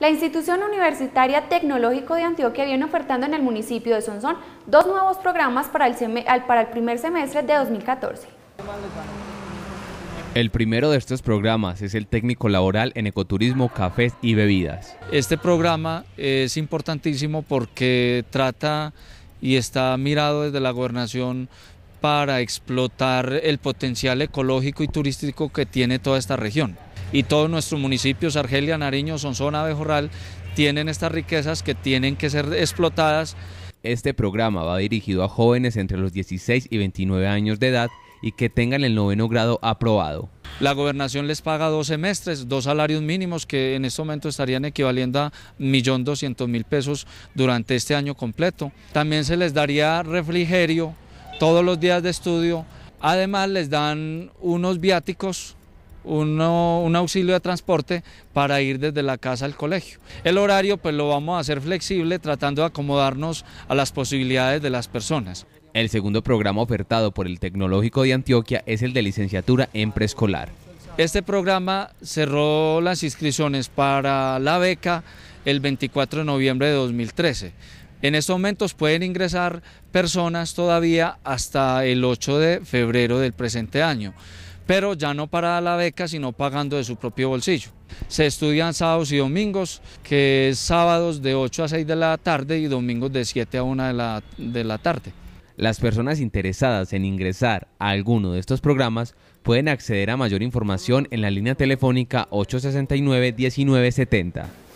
La institución universitaria Tecnológico de Antioquia viene ofertando en el municipio de Sonsón dos nuevos programas para el, para el primer semestre de 2014. El primero de estos programas es el técnico laboral en ecoturismo, cafés y bebidas. Este programa es importantísimo porque trata y está mirado desde la gobernación para explotar el potencial ecológico y turístico que tiene toda esta región y todos nuestros municipios, Argelia, Nariño, de Bejorral, tienen estas riquezas que tienen que ser explotadas. Este programa va dirigido a jóvenes entre los 16 y 29 años de edad y que tengan el noveno grado aprobado. La gobernación les paga dos semestres, dos salarios mínimos que en este momento estarían equivaliendo a 1.200.000 pesos durante este año completo. También se les daría refrigerio todos los días de estudio. Además les dan unos viáticos un auxilio de transporte para ir desde la casa al colegio. El horario pues lo vamos a hacer flexible tratando de acomodarnos a las posibilidades de las personas. El segundo programa ofertado por el Tecnológico de Antioquia es el de licenciatura en preescolar. Este programa cerró las inscripciones para la beca el 24 de noviembre de 2013. En estos momentos pueden ingresar personas todavía hasta el 8 de febrero del presente año pero ya no para la beca, sino pagando de su propio bolsillo. Se estudian sábados y domingos, que es sábados de 8 a 6 de la tarde y domingos de 7 a 1 de la, de la tarde. Las personas interesadas en ingresar a alguno de estos programas pueden acceder a mayor información en la línea telefónica 869-1970.